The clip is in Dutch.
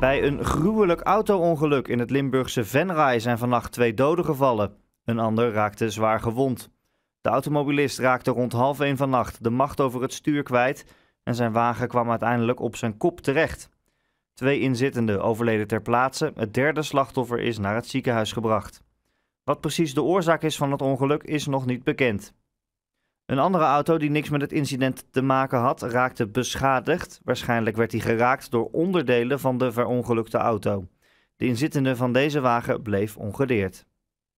Bij een gruwelijk auto-ongeluk in het Limburgse Venray zijn vannacht twee doden gevallen. Een ander raakte zwaar gewond. De automobilist raakte rond half één vannacht de macht over het stuur kwijt en zijn wagen kwam uiteindelijk op zijn kop terecht. Twee inzittenden overleden ter plaatse, het derde slachtoffer is naar het ziekenhuis gebracht. Wat precies de oorzaak is van het ongeluk is nog niet bekend. Een andere auto die niks met het incident te maken had, raakte beschadigd. Waarschijnlijk werd hij geraakt door onderdelen van de verongelukte auto. De inzittende van deze wagen bleef ongedeerd.